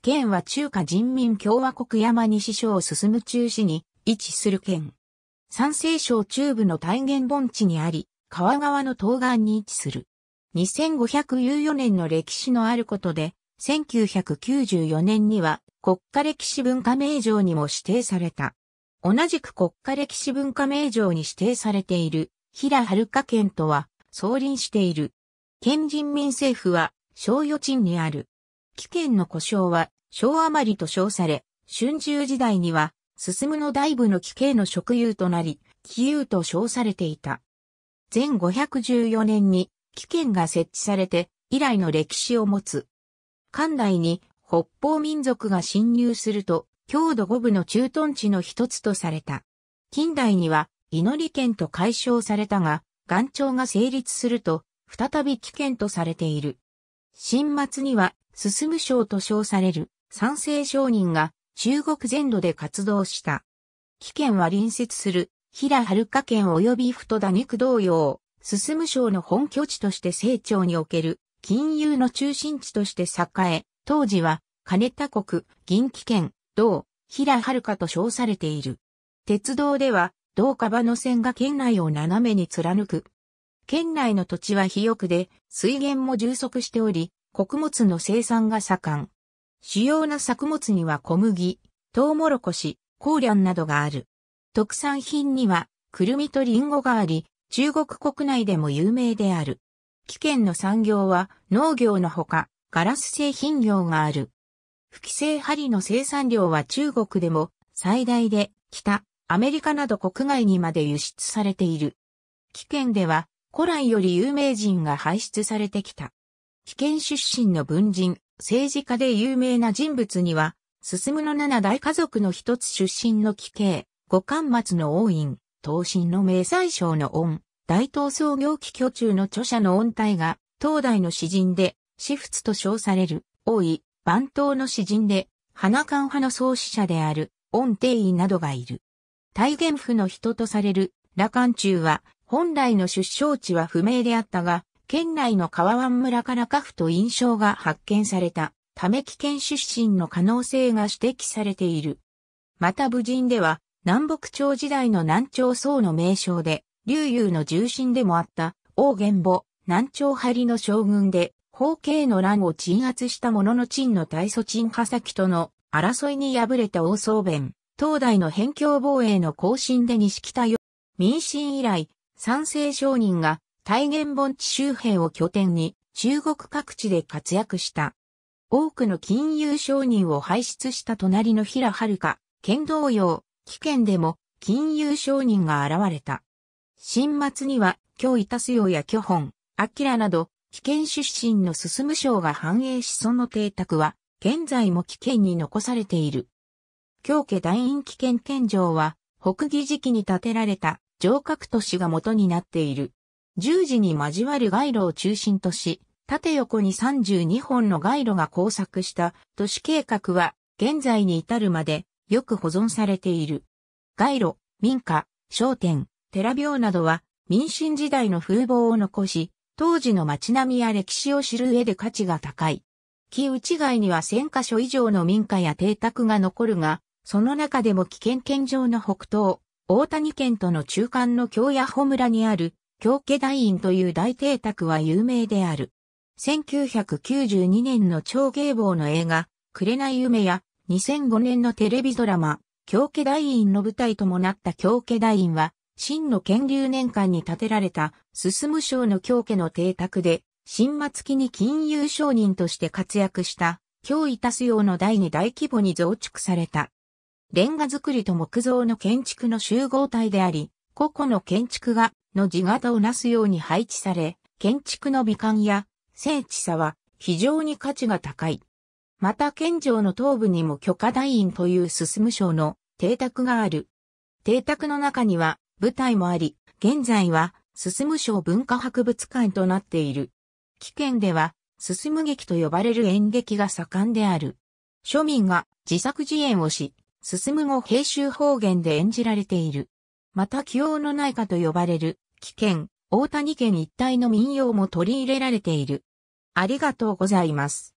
県は中華人民共和国山西省を進む中市に位置する県。山西省中部の大原盆地にあり、川側の東岸に位置する。2514年の歴史のあることで、1994年には国家歴史文化名城にも指定された。同じく国家歴史文化名城に指定されている平遥県とは総隣している。県人民政府は小予地にある貴県の故障は、小余りと称され、春秋時代には、進むの大部の貴慶の職有となり、貴有と称されていた。前514年に、貴県が設置されて、以来の歴史を持つ。関内に、北方民族が侵入すると、郷土五部の駐屯地の一つとされた。近代には、祈り県と解消されたが、岩頂が成立すると、再び危険とされている。新末には、進む省と称される三世商人が中国全土で活動した。危県は隣接する平遥県及び太田肉同様、進む省の本拠地として成長における金融の中心地として栄え、当時は金田国、銀器県、同、平遥と称されている。鉄道では、同川の線が県内を斜めに貫く。県内の土地は肥沃で、水源も充足しており、穀物の生産が盛ん。主要な作物には小麦、トウモロコシ、コーリャンなどがある。特産品には、クルミとリンゴがあり、中国国内でも有名である。危険の産業は農業のほか、ガラス製品業がある。不規制針の生産量は中国でも最大で北、アメリカなど国外にまで輸出されている。危険では古来より有名人が排出されてきた。危険出身の文人、政治家で有名な人物には、進むの七大家族の一つ出身の奇形、五冠末の王院、東進の明細省の恩、大東創業期居中の著者の恩体が、東大の詩人で、私仏と称される、王位、番頭の詩人で、花冠派の創始者である、恩定員などがいる。大元府の人とされる、羅漢中は、本来の出生地は不明であったが、県内の川湾村からカフと印象が発見された、ため危県出身の可能性が指摘されている。また武人では、南北朝時代の南朝宋の名称で、劉遊の重臣でもあった、王元母、南朝張の将軍で、法慶の乱を鎮圧した者の鎮の大祖鎮波崎との争いに敗れた王宗弁、東大の辺境防衛の行進で西北よ。民進以来、三世商人が大元盆地周辺を拠点に中国各地で活躍した。多くの金融商人を輩出した隣の平遥、剣道用、危険でも金融商人が現れた。新末には、京イタスや巨本、アなど、危険出身の進む省が繁栄しその邸宅は、現在も危険に残されている。京家大院危険県城は、北義時期に建てられた城郭都市が元になっている。十字に交わる街路を中心とし、縦横に32本の街路が交錯した都市計画は現在に至るまでよく保存されている。街路、民家、商店、寺廟などは民進時代の風貌を残し、当時の街並みや歴史を知る上で価値が高い。木内外には1000カ所以上の民家や邸宅が残るが、その中でも危険県上の北東、大谷県との中間の京谷保村にある京家大院という大邸宅は有名である。1992年の超芸坊の映画、紅夢や2005年のテレビドラマ、京家大院の舞台ともなった京家大院は、真の建立年間に建てられた、進む省の京家の邸宅で、新末期に金融商人として活躍した、京いたすの第二大規模に増築された。レンガ造りと木造の建築の集合体であり、個々の建築がの字型をなすように配置され、建築の美観や精緻さは非常に価値が高い。また県庁の東部にも許可大院という進む省の邸宅がある。邸宅の中には舞台もあり、現在は進む省文化博物館となっている。危険では進む劇と呼ばれる演劇が盛んである。庶民が自作自演をし、進む後平州方言で演じられている。また気温の内科と呼ばれる、危険、大谷県一帯の民謡も取り入れられている。ありがとうございます。